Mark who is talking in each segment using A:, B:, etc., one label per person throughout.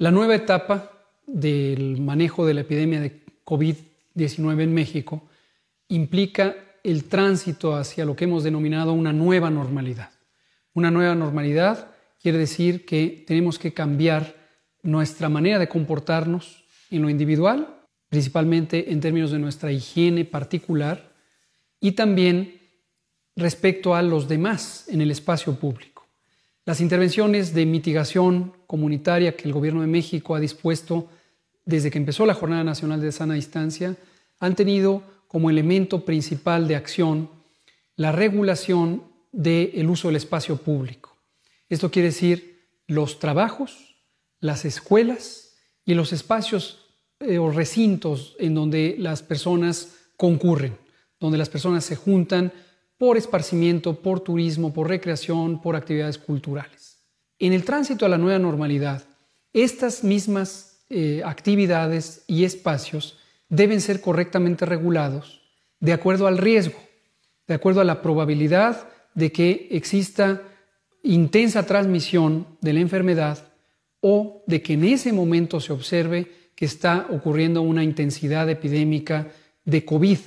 A: La nueva etapa del manejo de la epidemia de COVID-19 en México implica el tránsito hacia lo que hemos denominado una nueva normalidad. Una nueva normalidad quiere decir que tenemos que cambiar nuestra manera de comportarnos en lo individual, principalmente en términos de nuestra higiene particular, y también respecto a los demás en el espacio público. Las intervenciones de mitigación comunitaria que el Gobierno de México ha dispuesto desde que empezó la Jornada Nacional de Sana Distancia han tenido como elemento principal de acción la regulación del el uso del espacio público. Esto quiere decir los trabajos, las escuelas y los espacios eh, o recintos en donde las personas concurren, donde las personas se juntan, por esparcimiento, por turismo, por recreación, por actividades culturales. En el tránsito a la nueva normalidad, estas mismas eh, actividades y espacios deben ser correctamente regulados de acuerdo al riesgo, de acuerdo a la probabilidad de que exista intensa transmisión de la enfermedad o de que en ese momento se observe que está ocurriendo una intensidad epidémica de COVID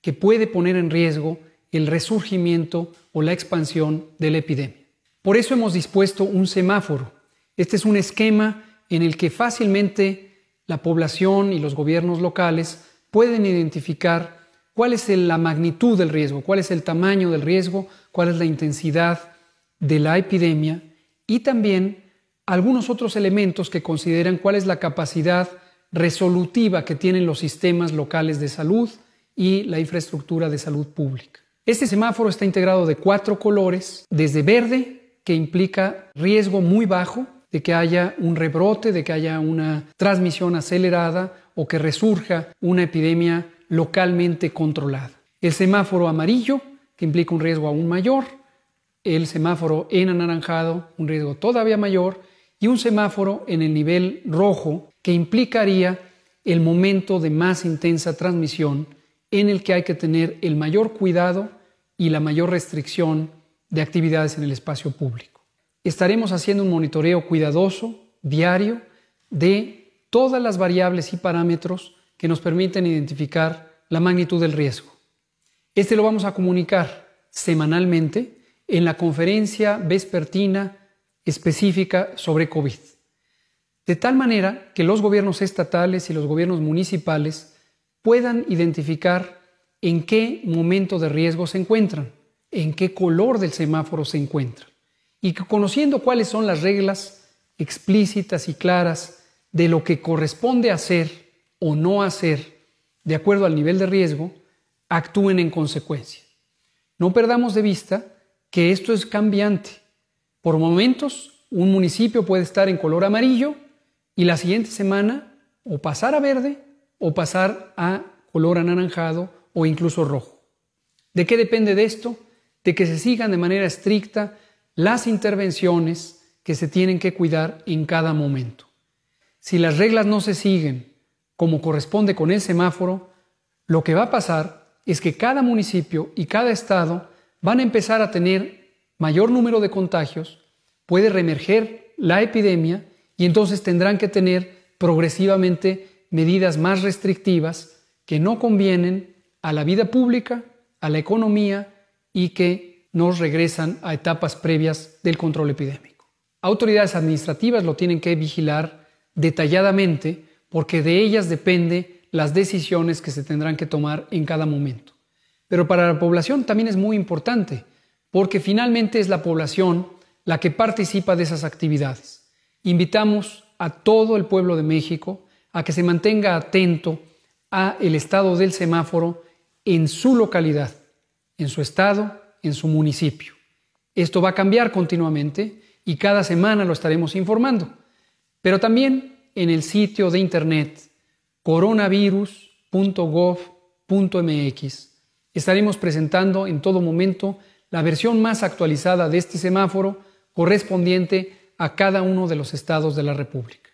A: que puede poner en riesgo el resurgimiento o la expansión de la epidemia. Por eso hemos dispuesto un semáforo. Este es un esquema en el que fácilmente la población y los gobiernos locales pueden identificar cuál es la magnitud del riesgo, cuál es el tamaño del riesgo, cuál es la intensidad de la epidemia y también algunos otros elementos que consideran cuál es la capacidad resolutiva que tienen los sistemas locales de salud y la infraestructura de salud pública. Este semáforo está integrado de cuatro colores, desde verde, que implica riesgo muy bajo de que haya un rebrote, de que haya una transmisión acelerada o que resurja una epidemia localmente controlada. El semáforo amarillo, que implica un riesgo aún mayor, el semáforo en anaranjado, un riesgo todavía mayor, y un semáforo en el nivel rojo, que implicaría el momento de más intensa transmisión en el que hay que tener el mayor cuidado y la mayor restricción de actividades en el espacio público. Estaremos haciendo un monitoreo cuidadoso, diario, de todas las variables y parámetros que nos permiten identificar la magnitud del riesgo. Este lo vamos a comunicar semanalmente en la conferencia vespertina específica sobre COVID. De tal manera que los gobiernos estatales y los gobiernos municipales puedan identificar en qué momento de riesgo se encuentran, en qué color del semáforo se encuentran. Y que conociendo cuáles son las reglas explícitas y claras de lo que corresponde hacer o no hacer de acuerdo al nivel de riesgo, actúen en consecuencia. No perdamos de vista que esto es cambiante. Por momentos, un municipio puede estar en color amarillo y la siguiente semana o pasar a verde o pasar a color anaranjado o incluso rojo. ¿De qué depende de esto? De que se sigan de manera estricta las intervenciones que se tienen que cuidar en cada momento. Si las reglas no se siguen como corresponde con el semáforo, lo que va a pasar es que cada municipio y cada estado van a empezar a tener mayor número de contagios, puede reemerger la epidemia y entonces tendrán que tener progresivamente medidas más restrictivas que no convienen a la vida pública, a la economía y que nos regresan a etapas previas del control epidémico. Autoridades administrativas lo tienen que vigilar detalladamente porque de ellas depende las decisiones que se tendrán que tomar en cada momento. Pero para la población también es muy importante porque finalmente es la población la que participa de esas actividades. Invitamos a todo el pueblo de México a que se mantenga atento a el estado del semáforo en su localidad, en su estado, en su municipio. Esto va a cambiar continuamente y cada semana lo estaremos informando. Pero también en el sitio de internet coronavirus.gov.mx estaremos presentando en todo momento la versión más actualizada de este semáforo correspondiente a cada uno de los estados de la República.